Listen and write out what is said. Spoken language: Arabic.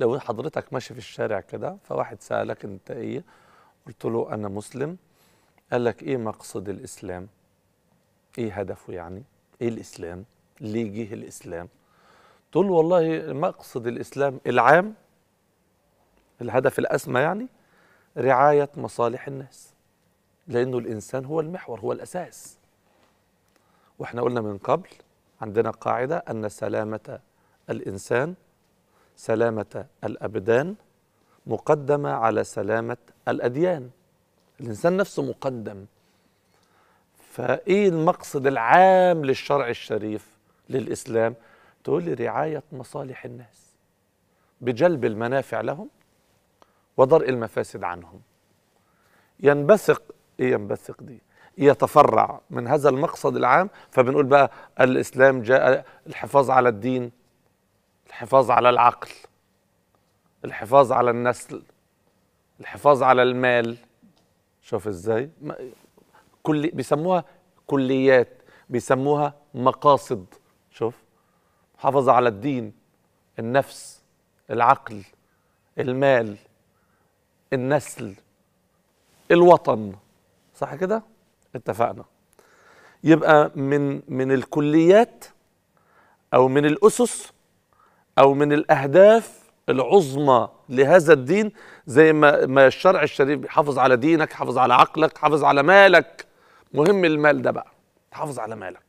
لو حضرتك ماشي في الشارع كده فواحد سألك أنت إيه قلت له أنا مسلم قال لك إيه مقصد الإسلام إيه هدفه يعني إيه الإسلام ليه جه الإسلام تقول له والله مقصد الإسلام العام الهدف الأسمى يعني رعاية مصالح الناس لأنه الإنسان هو المحور هو الأساس وإحنا قلنا من قبل عندنا قاعدة أن سلامة الإنسان سلامة الأبدان مقدمة على سلامة الأديان الإنسان نفسه مقدم فإيه المقصد العام للشرع الشريف للإسلام تقول لي رعاية مصالح الناس بجلب المنافع لهم ودرء المفاسد عنهم ينبثق إيه ينبثق دي يتفرع من هذا المقصد العام فبنقول بقى الإسلام جاء الحفاظ على الدين الحفاظ على العقل الحفاظ على النسل الحفاظ على المال شوف ازاي كل بيسموها كليات بيسموها مقاصد شوف محافظة على الدين النفس العقل المال النسل الوطن صح كده اتفقنا يبقى من من الكليات او من الاسس أو من الأهداف العظمى لهذا الدين زي ما, ما الشرع الشريف بيحافظ على دينك حافظ على عقلك حافظ على مالك مهم المال ده بقى تحافظ على مالك